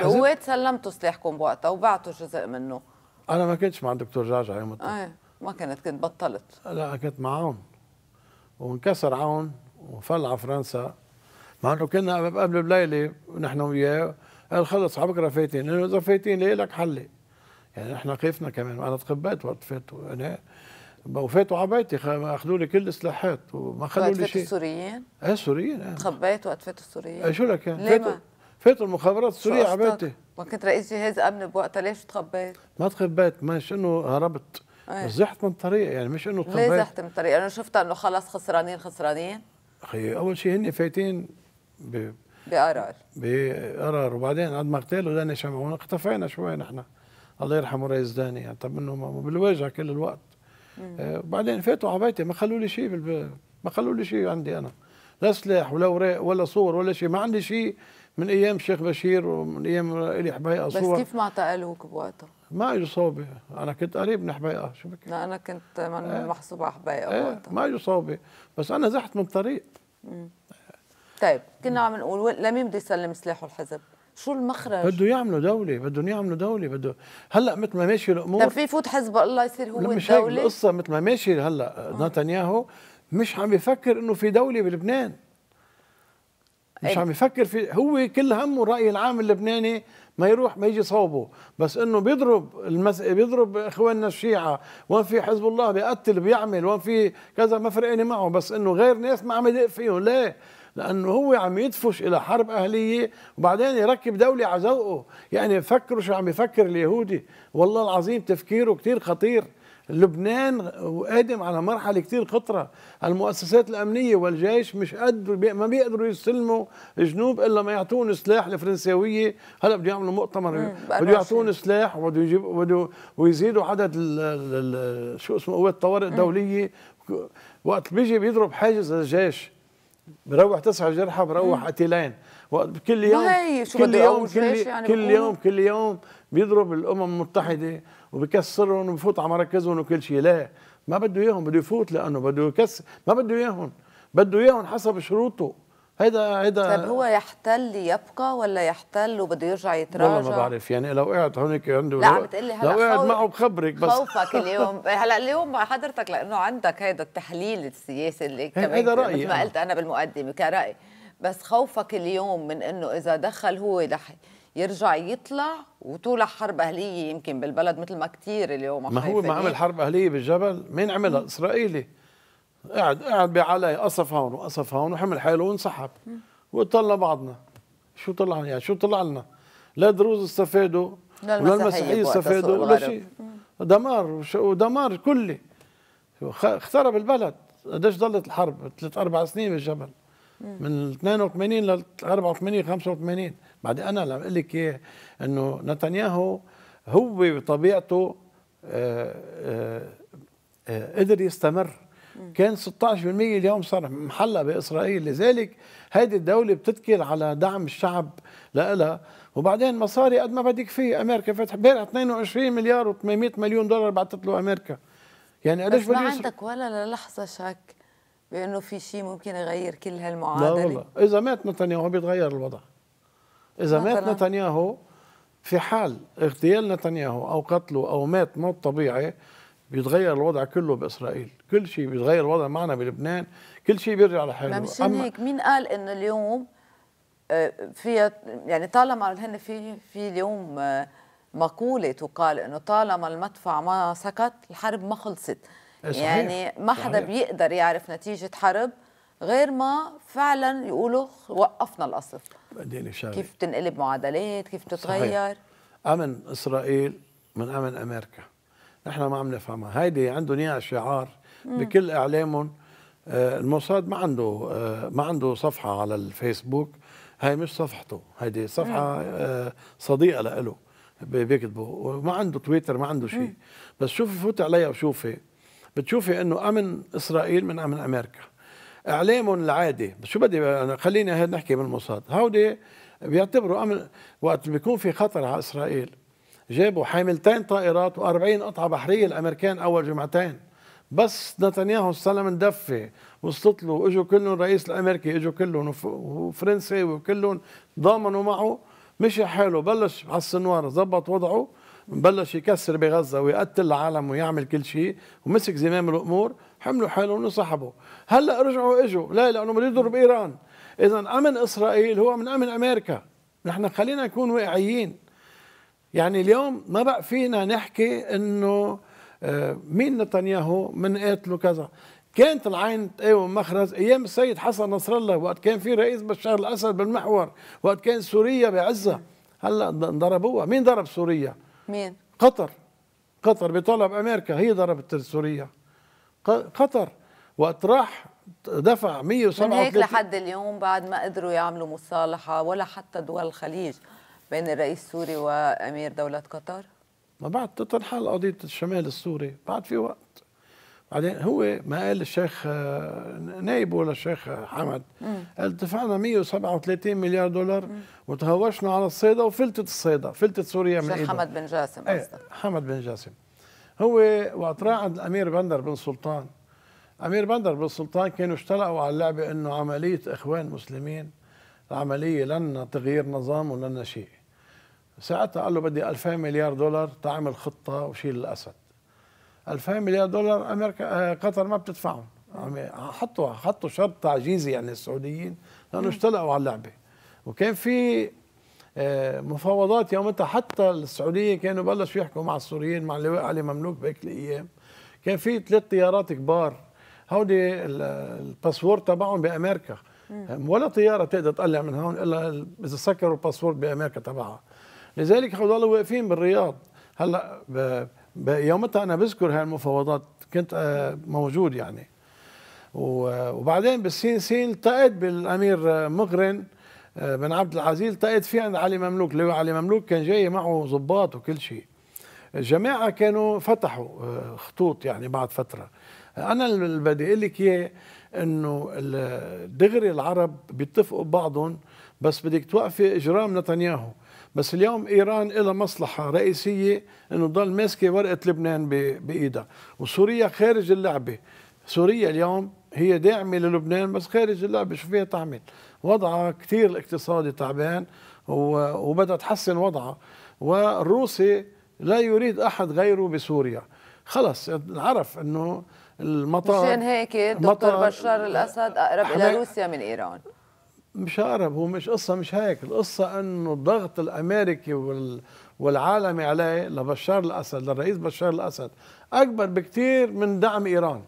القوات سلمتوا سلاحكم بوقتها وبعتوا جزء منه انا ما كنتش مع الدكتور جعجع يومتها ايه ما كنت كنت بطلت لا كنت معهم وانكسر عون وفل على فرنسا مع انه كنا قبل بليله نحن وياه قال خلص على بكره فايتين لانه اذا فايتين ليه لك حلي يعني نحن خفنا كمان انا تخبيت وقت فاتوا انا وفاتوا على بيتي اخذوا لي كل السلاحات وما خلوا لي شيء وقت فاتوا السوريين؟ ايه السوريين يعني. إيه. تخبيت وقت فاتوا السوريين؟ ايه شو لك يعني؟ ليه فاتوا المخابرات السوريه عملت ما كنت رئيس جهاز امن بوقتها ليش تخبيت؟ ما تخبيت مش انه هربت أيه. زحت من الطريق يعني مش انه تخبيت ليه زحت من الطريق؟ انا شفت انه خلص خسرانين خسرانين اخي اول شيء هن فايتين ب... بقرار بقرار وبعدين عند ما اغتالوا داني شمعون اختفينا شوي نحن الله يرحمه رئيس داني يعني طب انه بالواجهه كل الوقت آه وبعدين فاتوا على بيتي ما خلوا لي شيء بالب... ما خلوا لي شيء عندي انا لا سلاح ولا اوراق ولا صور ولا شيء ما عندي شيء من ايام الشيخ بشير ومن ايام الي حبيقه صور بس كيف ما اعتقلوك بوقتها؟ ما اجوا صوبي انا كنت قريب من حبيقه شو بك لا انا كنت من آه. محسوبه على حبيقه ايه ما اجوا صوبي بس انا زحت من الطريق طيب كنا عم نقول لمين بده يسلم سلاحه الحزب؟ شو المخرج؟ بده يعملوا دولة، بدهم يعملوا دولة، بده هلا مثل ما ماشي الأمور طيب في يفوت حزب الله يصير هو مش الدولة؟ مش القصة مثل ما ماشي هلا آه. نتنياهو مش عم يفكر إنه في دولة بلبنان مش عم يفكر في هو كل همه الراي العام اللبناني ما يروح ما يجي صوبه بس انه بيضرب المس... بيضرب اخواننا الشيعه وين في حزب الله بيقتل بيعمل وين في كذا ما فرقني معه بس انه غير ناس ما عم يدق فيهم ليه لانه هو عم يدفش الى حرب اهليه وبعدين يركب دوله على ذوقه يعني فكروا شو عم يفكر اليهودي والله العظيم تفكيره كثير خطير لبنان قادم على مرحله كتير خطره المؤسسات الامنيه والجيش مش قد ما بيقدروا يسلموا جنوب الا ما يعطون سلاح الفرنساويه هلا بده يعملوا مؤتمر بده يعطون سلاح وبده يجيب... ويزيدوا عدد ال ال شو اسمه قوات الطوارئ الدوليه وقت بيجي بيضرب حاجز الجيش بروح تسعة جرحى بروح قتيلين وقت كل يوم كل يوم يعني كل يوم كل يوم بيضرب الامم المتحده وبكسرهم وبفوت على مراكزهم وكل شيء لا ما بده اياهم بده يفوت لانه بده يكسر ما بده اياهم بده اياهم حسب شروطه هيدا هيدا طيب هو يحتل ليبقى ولا يحتل وبده يرجع يتراجع؟ والله ما بعرف يعني لو قعد هونيك عنده لا عم هلا لو قعد معه بخبرك بس خوفك اليوم هلا اليوم مع حضرتك لانه عندك هيدا التحليل السياسي اللي كمان هيدا رأيي مثل ما قلت انا بالمقدمه كرأي بس خوفك اليوم من انه اذا دخل هو رح يرجع يطلع وتولع حرب اهليه يمكن بالبلد مثل ما كثير اليوم ما هو ما عمل حرب اهليه بالجبل مين عملها مم. اسرائيلي قاعد قاعد بعلي قصف هون وقصف هون وحمل حاله وانسحب وطلع بعضنا شو طلع يعني شو طلع لنا لا دروز استفادوا ولا المسيحيه استفادوا ولا شيء دمار ودمار كلي اخترب البلد قديش ضلت الحرب ثلاث اربع سنين بالجبل من 82 لل 84 85 بعدين انا لما اقول لك اياه انه نتنياهو هو بطبيعته آآ آه، آآ آه، آه، قدر يستمر كان 16% اليوم صار محلى باسرائيل لذلك هذه الدوله بتتكل على دعم الشعب لها وبعدين مصاري قد ما بدك فيه امريكا فتح امبارح 22 مليار و800 مليون دولار بعثت له امريكا يعني قديش بس ما عندك ولا للحظه شك بانه في شيء ممكن يغير كل هالمعادله لا والله اذا مات نتنياهو بيتغير الوضع اذا مثلاً. مات نتنياهو في حال اغتيال نتنياهو او قتله او مات موت طبيعي بيتغير الوضع كله باسرائيل كل شيء بيتغير الوضع معنا بلبنان كل شيء بيرجع لحاله ما مش هيك مين قال انه اليوم آه، فيها يعني طالما هن في في اليوم آه، مقوله تقال انه طالما المدفع ما سكت الحرب ما خلصت صحيح. يعني ما حدا بيقدر يعرف نتيجه حرب غير ما فعلا يقولوا وقفنا القصف كيف تنقلب معادلات كيف تتغير صحيح. امن اسرائيل من امن امريكا نحن ما عم نفهمها هيدي عندهم اياها شعار بكل اعلامهم آه، الموساد ما عنده آه، ما عنده صفحه على الفيسبوك هاي مش صفحته هيدي صفحه آه، صديقه لإله بيكتبوا وما عنده تويتر ما عنده شيء بس شوفي فوت عليها وشوفي بتشوفي انه امن اسرائيل من امن امريكا اعلامهم العادي شو بدي انا خليني هيك نحكي من هودي بيعتبروا امن وقت بيكون في خطر على اسرائيل جابوا حاملتين طائرات و40 قطعه بحريه الامريكان اول جمعتين بس نتنياهو استلم الدفه واستطلوا اجوا كلهم الرئيس الامريكي اجوا كلهم وفرنسي وكلهم ضامنوا معه مشي حاله بلش على السنوار ظبط وضعه بلش يكسر بغزه ويقتل العالم ويعمل كل شيء ومسك زمام الامور حملوا حالهم وسحبوا هلا رجعوا اجوا لا لانه بده يضرب ايران اذا امن اسرائيل هو من امن امريكا نحن خلينا نكون واقعيين يعني اليوم ما بقى فينا نحكي انه آه، مين نتنياهو من قاتله كذا كانت العين تقاوم إيه، مخرز ايام السيد حسن نصر الله وقت كان في رئيس بشار الاسد بالمحور وقت كان سوريا بعزه هلا ضربوها مين ضرب سوريا مين؟ قطر قطر بطلب امريكا هي ضربت سوريا قطر وقت راح دفع 107 من هيك لحد اليوم بعد ما قدروا يعملوا مصالحه ولا حتى دول الخليج بين الرئيس السوري وامير دوله قطر ما بعد تنحل قضيه الشمال السوري بعد في وقت بعدين هو ما قال الشيخ آه، نايبه للشيخ حمد قال دفعنا 137 مليار دولار وتهوشنا على الصيدا وفلتت الصيدا فلتت سوريا من الشيخ حمد بن جاسم إيه، قصدك حمد بن جاسم هو وقت عند الامير بندر بن سلطان امير بندر بن سلطان كانوا اشتلقوا على اللعبه انه عمليه اخوان مسلمين العمليه لن تغيير نظام ولن شيء ساعتها قال له بدي 2000 مليار دولار تعمل خطه وشيل الاسد 2000 مليار دولار امريكا آه، قطر ما بتدفعهم عم حطوا حطوا شرط تعجيزي يعني السعوديين لانه اشتلقوا على اللعبه وكان في آه، مفاوضات يومتها حتى السعوديه كانوا بلشوا يحكوا مع السوريين مع اللواء علي مملوك بهيك الايام كان في ثلاث طيارات كبار هودي الباسورد تبعهم بامريكا ولا طياره تقدر تقلع من هون الا اذا سكروا الباسورد بامريكا تبعها لذلك هدول واقفين بالرياض هلا يومتها انا بذكر هاي المفاوضات كنت آه، موجود يعني آه، وبعدين بالسين سين التقيت بالامير آه، مقرن بن عبد العزيز التقيت فيه عند علي مملوك لو علي مملوك كان جاي معه ضباط وكل شيء الجماعه كانوا فتحوا خطوط يعني بعد فتره انا اللي بدي اقول لك اياه انه دغري العرب بيتفقوا ببعضهم بس بدك توقفي اجرام نتنياهو بس اليوم ايران لها مصلحه رئيسيه انه تضل ماسكه ورقه لبنان بايدها وسوريا خارج اللعبه سوريا اليوم هي داعمه للبنان بس خارج اللعبه شو فيها تعمل وضعها كثير الاقتصادي تعبان وبدها تحسن وضعها والروسي لا يريد احد غيره بسوريا خلص عرف انه المطار مشان هيك دكتور بشار الاسد اقرب الى روسيا من ايران مش عارف هو مش قصة مش هيك القصة أنه الضغط الأمريكي وال والعالمي عليه لبشار الأسد للرئيس بشار الأسد أكبر بكثير من دعم إيران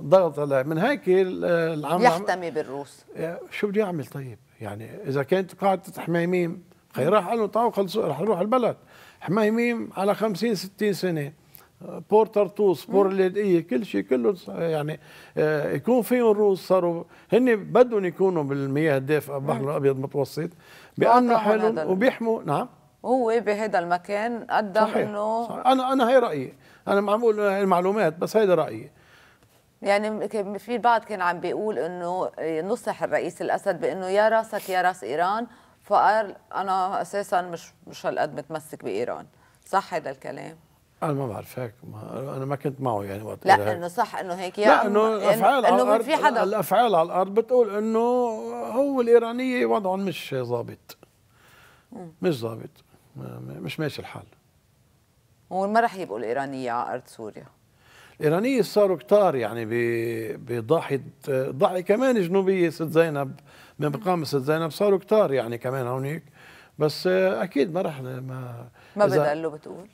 ضغط عليه من هيك العمل يحتمي بالروس شو بده يعمل طيب يعني إذا كانت قاعدة حميميم خي راح قالوا تعالوا خلصوا رح نروح البلد حميميم على 50 60 سنة بور طرطوس بور اللاذقيه كل شيء كله يعني آه، يكون فيهم روس صاروا هن بدهم يكونوا بالمياه الدافئه البحر الابيض المتوسط بأنه حالهم وبيحموا نعم هو بهذا المكان قدم انه صحيح. انا انا هي رايي انا عم بقول المعلومات بس هيدا رايي يعني في البعض كان عم بيقول انه آه، نصح الرئيس الاسد بانه يا راسك يا راس ايران فقال انا اساسا مش مش هالقد متمسك بايران صح هذا الكلام انا ما بعرف هيك ما انا ما كنت معه يعني وقت لا انه صح انه هيك لا انه الافعال انه على في حدا الافعال على الارض بتقول انه هو الايرانيه وضعهم مش ظابط مش ظابط مش ماشي الحال هو ما رح يبقوا الايرانيه على ارض سوريا الايرانيه صاروا كتار يعني بضاحيه ضاحيه كمان جنوبيه ست زينب من مقام ست زينب صاروا كتار يعني كمان هونيك بس اكيد ما رح ما ما بدلوا بتقول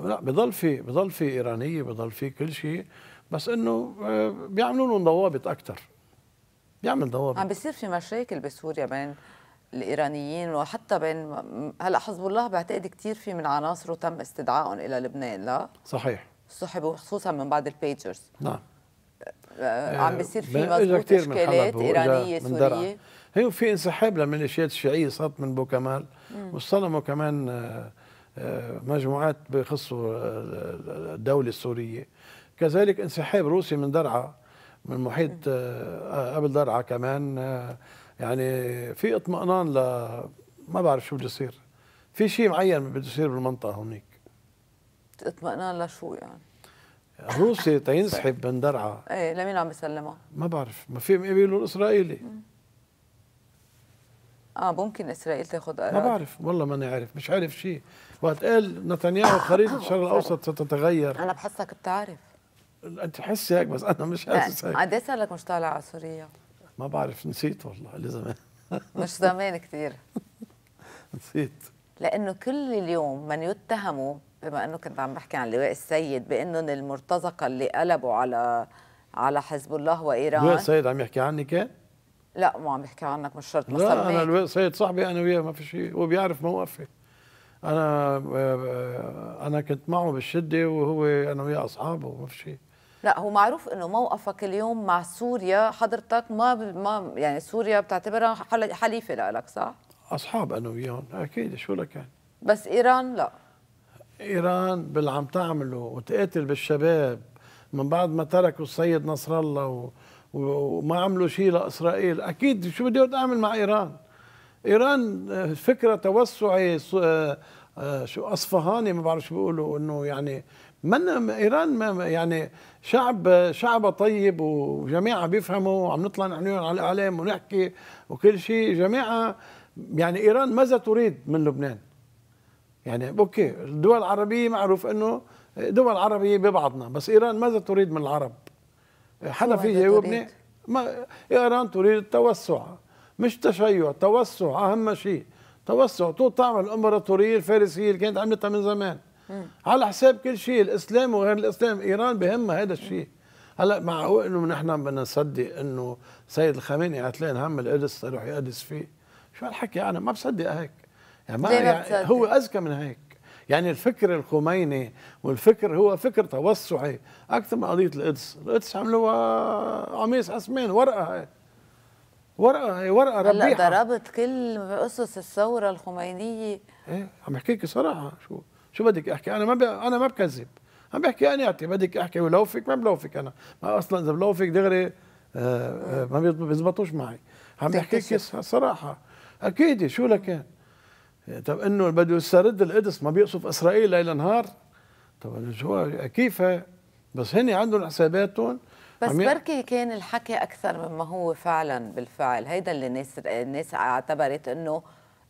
لا بضل في بضل في ايرانيه بضل في كل شيء بس انه آه، بيعملوا لهم ضوابط اكثر بيعمل ضوابط عم بيصير في مشاكل بسوريا بين الايرانيين وحتى بين هلا حزب الله بعتقد كثير في من عناصره تم استدعائهم الى لبنان لا صحيح صحبوا خصوصا من بعد البيجرز نعم آه، عم بيصير في آه، مضبوط اشكالات ايرانيه سوريه هي في انسحاب للميليشيات الشيعيه صارت من بوكمال واصطدموا كمان آه، مجموعات بخص الدولة السورية كذلك انسحاب روسي من درعا من محيط آه، قبل درعا كمان آه، يعني في اطمئنان ل ما بعرف شو بده يصير في شيء معين بده يصير بالمنطقة هونيك اطمئنان لشو يعني؟ روسي تينسحب من درعا ايه لمين عم يسلمها؟ ما بعرف ما في بيقولوا الاسرائيلي اه ممكن اسرائيل تاخذ قرار ما بعرف والله ماني عارف مش عارف شيء وقت قال نتنياهو خريطه الشرق الاوسط ستتغير انا بحسك بتعرف انت حسي هيك بس انا مش حاسس هيك قد ايه لك مش طالع على سوريا؟ ما بعرف نسيت والله لزمان مش زمان كثير نسيت لانه كل اليوم من يتهموا بما انه كنت عم بحكي عن لواء السيد بانهم المرتزقه اللي قلبوا على على حزب الله وايران لواء السيد عم يحكي عني كان؟ لا ما عم بحكي عنك مش شرط لا انا سيد صاحبي انا وياه ما في شيء هو بيعرف موقفي انا آه، انا كنت معه بالشده وهو انا وياه اصحابه ما في شيء لا هو معروف انه موقفك اليوم مع سوريا حضرتك ما ب... ما يعني سوريا بتعتبرها حليفه لك صح؟ اصحاب انا وياهم اكيد شو لك يعني بس ايران لا ايران باللي عم تعمله وتقاتل بالشباب من بعد ما تركوا السيد نصر الله و... وما عملوا شيء لاسرائيل اكيد شو بدي اعمل مع ايران ايران آه، فكره توسعي آه، آه، شو اصفهاني ما بعرف شو بيقولوا انه يعني من ايران ما يعني شعب شعب طيب وجماعه بيفهموا وعم نطلع نحن على الاعلام ونحكي وكل شيء جماعه يعني ايران ماذا تريد من لبنان؟ يعني اوكي الدول العربيه معروف انه دول عربيه ببعضنا بس ايران ماذا تريد من العرب؟ حنفية يجاوبني ما إيران تريد التوسع مش تشيع توسع أهم شيء توسع تو تعمل الإمبراطورية الفارسية اللي كانت عملتها من زمان م. على حساب كل شيء الإسلام وغير الإسلام إيران بهمها هذا الشيء هلا معقول انه نحن بدنا نصدق انه سيد الخميني عتلان هم القدس يروح يقدس فيه شو هالحكي انا ما بصدق هيك يعني ما يعني هو اذكى من هيك يعني الفكر الخميني والفكر هو فكر توسعي أكثر من قضية القدس القدس عملوها قميص عثمان ورقة هي ورقة هي ورقة ربيحة هلا ضربت كل أسس الثورة الخمينية إيه عم بحكيك صراحة شو شو بدك أحكي أنا ما أنا ما بكذب عم بحكي يعطي بدك أحكي ولوفك ما بلوفك أنا ما أصلا إذا بلوفك دغري آه آه ما بيزبطوش معي عم بحكيك صراحة أكيد شو لكان طب انه بده يسترد القدس ما بيقصف اسرائيل ليل نهار طب شو كيف بس هن عندهم حساباتهم بس بركي كان الحكي اكثر مما هو فعلا بالفعل هيدا اللي الناس الناس اعتبرت انه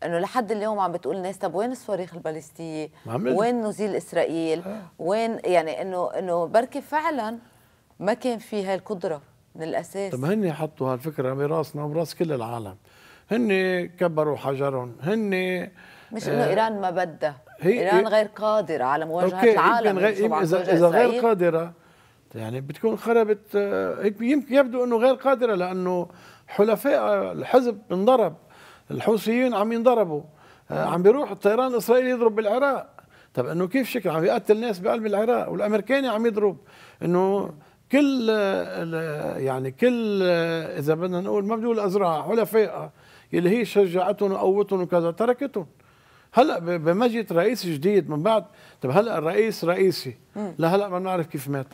انه لحد اليوم عم بتقول الناس طب وين الصواريخ الباليستيه وين نزيل اسرائيل آه. وين يعني انه انه بركي فعلا ما كان في هالقدره من الاساس طب هن حطوا هالفكره براسنا وبراس كل العالم هن كبروا حجرهم هن مش انه آه، ايران ما بدها ايران غير قادره على مواجهه أوكي. العالم غير اذا اذا غير قادره يعني بتكون خربت آه، يمكن يبدو انه غير قادره لانه حلفاء الحزب انضرب الحوثيين عم ينضربوا آه، عم بيروح الطيران الاسرائيلي يضرب بالعراق طب انه كيف شكل عم يقتل ناس بقلب العراق والامريكاني عم يضرب انه كل يعني كل اذا بدنا نقول ما بدي اقول ازرع حلفائها اللي هي شجعتهم وقوتهم وكذا تركتهم هلا بمجد رئيس جديد من بعد طب هلا الرئيس رئيسي لهلا ما بنعرف كيف مات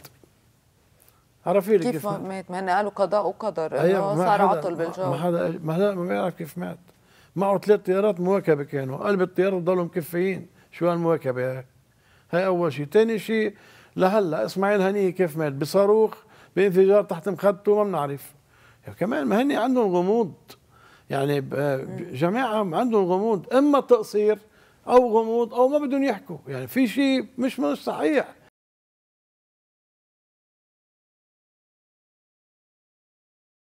عرفي لي كيف, كيف مات, ما هن قالوا قضاء وقدر انه أيوة، صار عطل بالجو ما حدا ما هلا ما بيعرف كيف مات معه ثلاث طيارات مواكبه كانوا قلب الطياره ضلوا مكفيين شو هالمواكبه هي هاي اول شيء ثاني شيء لهلا اسماعيل هنيه كيف مات بصاروخ بانفجار تحت مخدته ما بنعرف كمان ما هني عندهم غموض يعني آه، جماعه عندهم غموض اما تقصير او غموض او ما بدهم يحكوا يعني في شيء مش مش صحيح